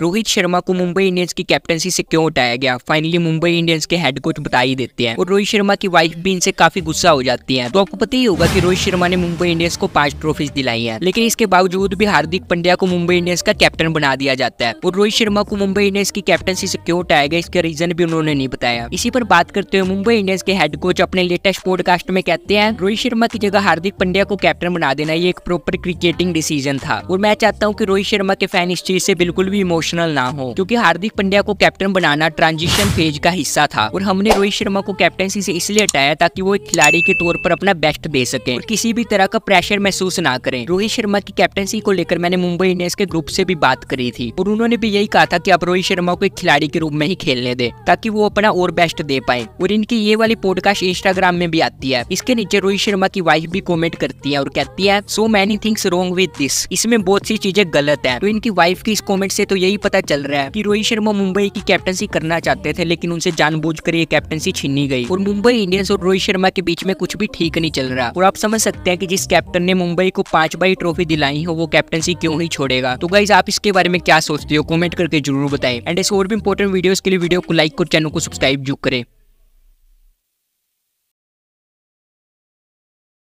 रोहित शर्मा को मुंबई इंडियंस की कैप्टनसी से क्यों हटाया गया फाइनली मुंबई इंडियंस के हेड कोच बता ही देते हैं और रोहित शर्मा की वाइफ भी इनसे काफी गुस्सा हो जाती है तो आपको पता ही होगा की रोहित शर्मा ने मुंबई इंडियंस को पांच ट्रॉफीज दिलाई है लेकिन इसके बावजूद भी हार्दिक पंड्या को मुंबई इंडियंस का कैप्टन बना दिया जाता है और रोहित शर्मा को मुंबई इंडियंस की कैप्टनसी से क्यों हटाया गया इसका रीजन भी उन्होंने नहीं बताया इसी पर बात करते हुए मुंबई इंडियंस के हेड कोच अपने लेटेस्ट पॉडकास्ट में कहते हैं रोहित शर्मा की जगह हार्दिक पंड्या को कैप्टन बना देना ये एक प्रॉपर क्रिकेटिंग डिसीजन था और मैं चाहता हूँ की रोहित शर्मा के फैन इस चीज से बिल्कुल भी इमोशन इमोशनल ना हो क्योंकि हार्दिक पंड्या को कैप्टन बनाना ट्रांजिशन फेज का हिस्सा था और हमने रोहित शर्मा को कैप्टनसी से इसलिए हटाया ताकि वो एक खिलाड़ी के तौर पर अपना बेस्ट दे सके और किसी भी तरह का प्रेशर महसूस ना करें रोहित शर्मा की कैप्टनसी को लेकर मैंने मुंबई इंडियंस के ग्रुप से भी बात करी थी और उन्होंने भी यही कहा था की आप रोहित शर्मा को एक खिलाड़ी के रूप में ही खेलने दे ताकि वो अपना और बेस्ट दे पाए और इनकी ये वाली पॉडकास्ट इंस्टाग्राम में भी आती है इसके नीचे रोहित शर्मा की वाइफ भी कॉमेंट करती है और कहती है so many things wrong with this इसमें बहुत सी चीजें गलत है तो इनकी वाइफ की इस कॉमेंट से तो यही पता चल रहा है कि रोहित शर्मा मुंबई की कैप्टनसी करना चाहते थे लेकिन उनसे जानबूझकर ये कैप्टनसी छीनी गई और मुंबई इंडियंस और रोहित शर्मा के बीच में कुछ भी ठीक नहीं चल रहा और आप समझ सकते हैं कि जिस कैप्टन ने मुंबई को पांच बाई ट्रॉफी दिलाई हो वो कैप्टनसी क्यों नहीं छोड़ेगा तो गाइज आप इसके बारे में क्या सोचते हो कॉमेंट करके जरूर बताए एंड ऐसे और भी इंपॉर्टेंट वीडियो के लिए वीडियो को लाइक और चैनल को सब्सक्राइब जरूर करें